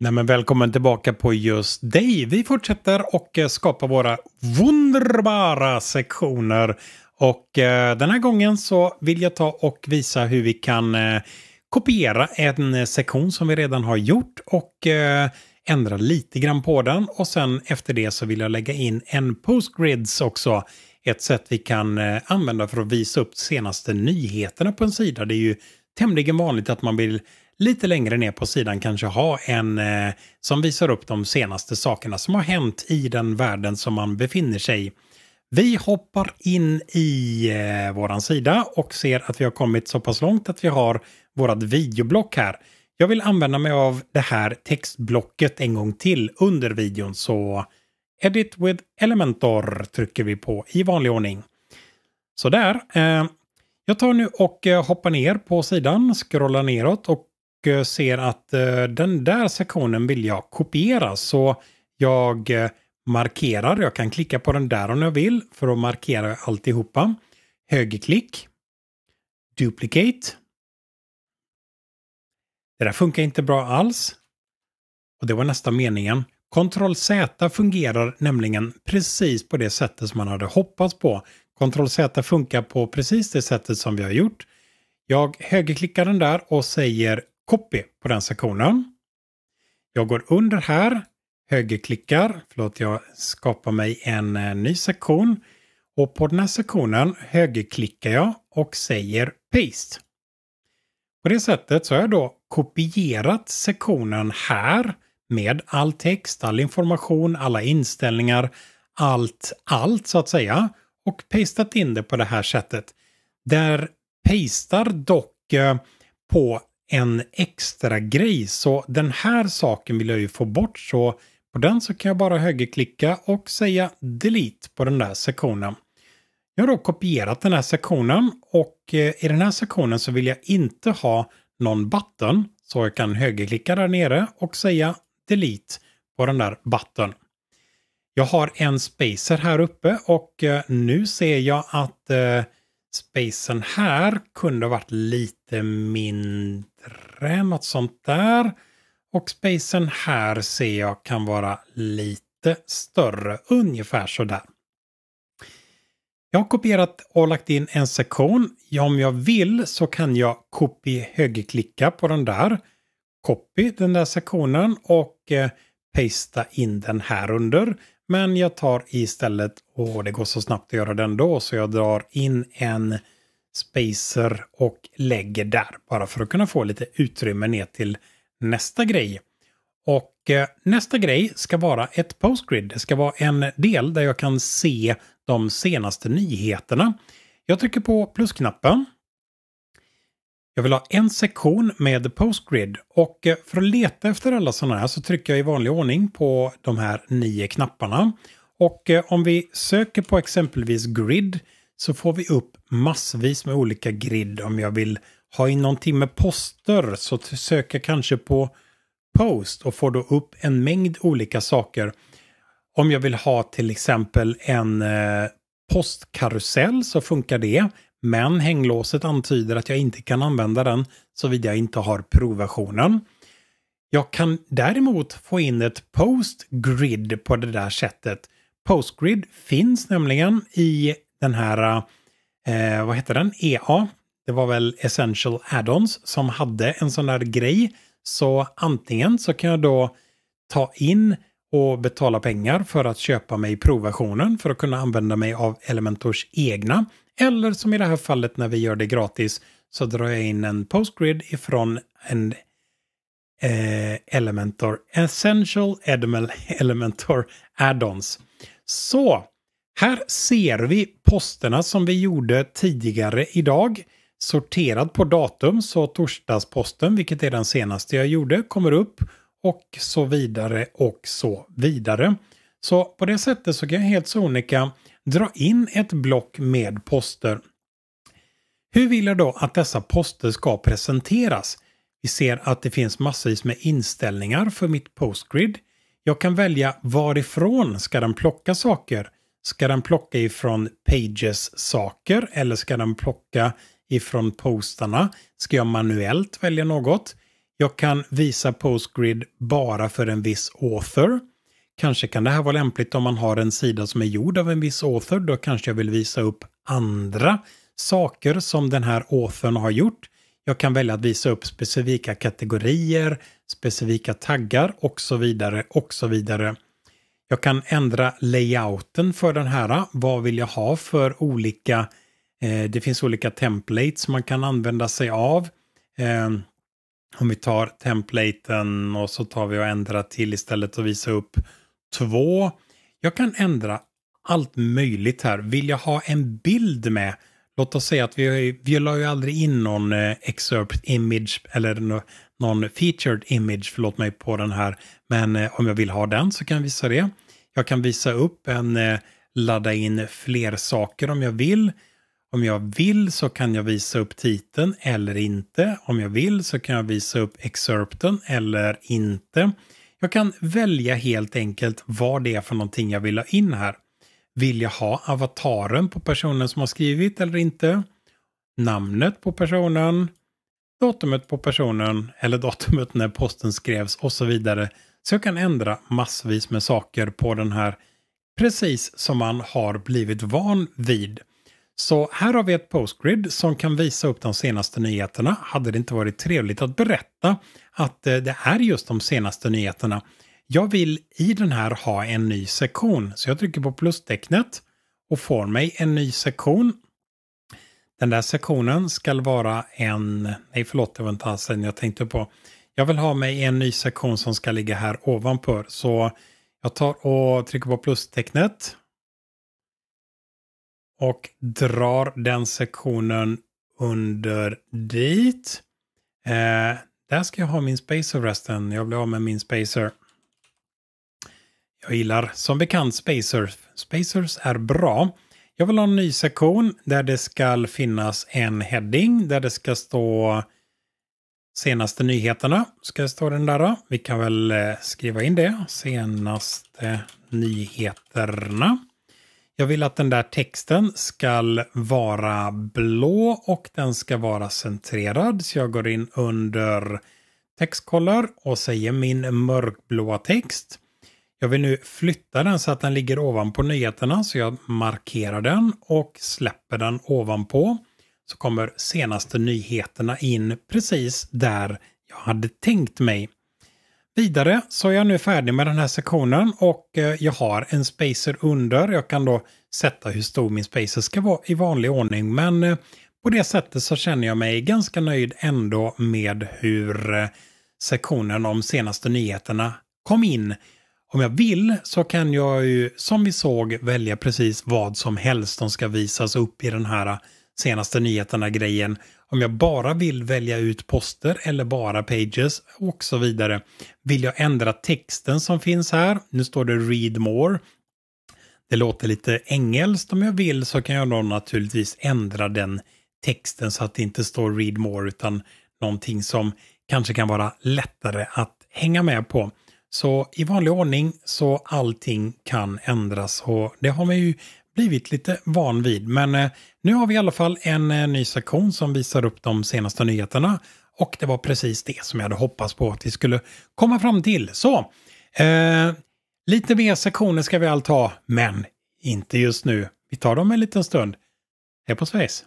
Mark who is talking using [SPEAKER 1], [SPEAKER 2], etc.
[SPEAKER 1] Nej, men välkommen tillbaka på just dig. Vi fortsätter och eh, skapar våra underbara sektioner. Och eh, den här gången så vill jag ta och visa hur vi kan eh, kopiera en sektion som vi redan har gjort och eh, ändra lite grann på den. Och sen efter det så vill jag lägga in en postgrids också. Ett sätt vi kan eh, använda för att visa upp senaste nyheterna på en sida. Det är ju tämligen vanligt att man vill lite längre ner på sidan kanske ha en eh, som visar upp de senaste sakerna som har hänt i den världen som man befinner sig Vi hoppar in i eh, våran sida och ser att vi har kommit så pass långt att vi har vårat videoblock här. Jag vill använda mig av det här textblocket en gång till under videon så Edit with Elementor trycker vi på i vanlig ordning. Sådär. Eh, jag tar nu och eh, hoppar ner på sidan, scrollar neråt och och eh, ser att eh, den där sektionen vill jag kopiera. Så jag eh, markerar, jag kan klicka på den där om jag vill för att markera alltihopa. Högerklick. Duplicate. Det där funkar inte bra alls. Och det var nästa meningen. Ctrl Z fungerar nämligen precis på det sättet som man hade hoppats på. Ctrl Z funkar på precis det sättet som vi har gjort. Jag högerklickar den där och säger copy på den sektionen. Jag går under här, högerklickar, förlåt jag skapar mig en eh, ny sektion. Och på den här sektionen högerklickar jag och säger paste. På det sättet så har jag då kopierat sektionen här med all text, all information, alla inställningar, allt, allt så att säga och pastat in det på det här sättet. Där pastar dock eh, på en extra grej. Så den här saken vill jag ju få bort så på den så kan jag bara högerklicka och säga delete på den där sektionen. Jag har då kopierat den här sektionen och eh, i den här sektionen så vill jag inte ha någon button så jag kan högerklicka där nere och säga delete på den där button. Jag har en spacer här uppe och eh, nu ser jag att eh, spacen här kunde ha varit lite mindre, något sånt där. Och spacen här ser jag kan vara lite större, ungefär sådär. Jag har kopierat och lagt in en sektion. Om jag vill så kan jag copy högerklicka på den där, copy den där sektionen och eh, pasta in den här under. Men jag tar istället, och det går så snabbt att göra den då, så jag drar in en spacer och lägger där. Bara för att kunna få lite utrymme ner till nästa grej. Och eh, nästa grej ska vara ett postgrid. Det ska vara en del där jag kan se de senaste nyheterna. Jag trycker på plusknappen jag vill ha en sektion med Postgrid och eh, för att leta efter alla sådana här så trycker jag i vanlig ordning på de här nio knapparna. Och eh, om vi söker på exempelvis Grid så får vi upp massvis med olika grid. Om jag vill ha in någonting med poster så söker jag kanske på Post och får då upp en mängd olika saker. Om jag vill ha till exempel en eh, postkarusell så funkar det. Men hänglåset antyder att jag inte kan använda den såvida jag inte har provversionen. Jag kan däremot få in ett postgrid på det där sättet. Postgrid finns nämligen i den här, eh, vad heter den, EA. Det var väl Essential Addons som hade en sån där grej. Så antingen så kan jag då ta in och betala pengar för att köpa mig provversionen för att kunna använda mig av Elementors egna. Eller som i det här fallet när vi gör det gratis så drar jag in en Postgrid ifrån en eh, Elementor Essential Edmel Elementor Addons. Så här ser vi posterna som vi gjorde tidigare idag. Sorterad på datum så torsdagsposten, vilket är den senaste jag gjorde, kommer upp och så vidare och så vidare. Så på det sättet så kan jag helt sonika dra in ett block med poster. Hur vill jag då att dessa poster ska presenteras? Vi ser att det finns massvis med inställningar för mitt postgrid. Jag kan välja varifrån ska den plocka saker? Ska den plocka ifrån Pages saker eller ska den plocka ifrån postarna? Ska jag manuellt välja något? Jag kan visa Postgrid bara för en viss author. Kanske kan det här vara lämpligt om man har en sida som är gjord av en viss author. Då kanske jag vill visa upp andra saker som den här authorn har gjort. Jag kan välja att visa upp specifika kategorier, specifika taggar och så vidare och så vidare. Jag kan ändra layouten för den här. Vad vill jag ha för olika? Eh, det finns olika templates man kan använda sig av. Eh, om vi tar templaten och så tar vi och ändrar till istället och visar upp två. Jag kan ändra allt möjligt här. Vill jag ha en bild med, låt oss säga att vi, vi la ju aldrig in någon eh, excerpt image eller någon featured image, förlåt mig, på den här. Men eh, om jag vill ha den så kan jag visa det. Jag kan visa upp en, eh, ladda in fler saker om jag vill. Om jag vill så kan jag visa upp titeln eller inte. Om jag vill så kan jag visa upp excerpten eller inte. Jag kan välja helt enkelt vad det är för någonting jag vill ha in här. Vill jag ha avataren på personen som har skrivit eller inte? Namnet på personen? Datumet på personen eller datumet när posten skrevs och så vidare. Så jag kan ändra massvis med saker på den här precis som man har blivit van vid. Så här har vi ett Postgrid som kan visa upp de senaste nyheterna. Hade det inte varit trevligt att berätta att eh, det är just de senaste nyheterna? Jag vill i den här ha en ny sektion, så jag trycker på plustecknet och får mig en ny sektion. Den där sektionen ska vara en... Nej, förlåt, det var inte alls den jag tänkte på. Jag vill ha mig en ny sektion som ska ligga här ovanpå, så jag tar och trycker på plustecknet och drar den sektionen under dit. Eh, där ska jag ha min spacer resten. Jag blir av med min spacer. Jag gillar som bekant spacers. Spacers är bra. Jag vill ha en ny sektion där det ska finnas en heading där det ska stå senaste nyheterna. Ska det stå den där? då? Vi kan väl eh, skriva in det. Senaste nyheterna. Jag vill att den där texten ska vara blå och den ska vara centrerad. Så jag går in under textkollar och säger min mörkblåa text. Jag vill nu flytta den så att den ligger ovanpå nyheterna så jag markerar den och släpper den ovanpå. Så kommer senaste nyheterna in precis där jag hade tänkt mig Vidare så är jag nu färdig med den här sektionen och eh, jag har en spacer under. Jag kan då sätta hur stor min spacer ska vara i vanlig ordning. Men eh, på det sättet så känner jag mig ganska nöjd ändå med hur eh, sektionen om senaste nyheterna kom in. Om jag vill så kan jag ju som vi såg välja precis vad som helst som ska visas upp i den här senaste nyheterna-grejen. Om jag bara vill välja ut poster eller bara pages och så vidare. Vill jag ändra texten som finns här? Nu står det read more. Det låter lite engelskt om jag vill så kan jag då naturligtvis ändra den texten så att det inte står read more utan någonting som kanske kan vara lättare att hänga med på. Så i vanlig ordning så allting kan ändras och det har man ju blivit lite van vid. Men eh, nu har vi i alla fall en eh, ny sektion som visar upp de senaste nyheterna. Och det var precis det som jag hade hoppats på att vi skulle komma fram till. Så, eh, lite mer sektioner ska vi allt ha, men inte just nu. Vi tar dem en liten stund. Hej på Sveriges!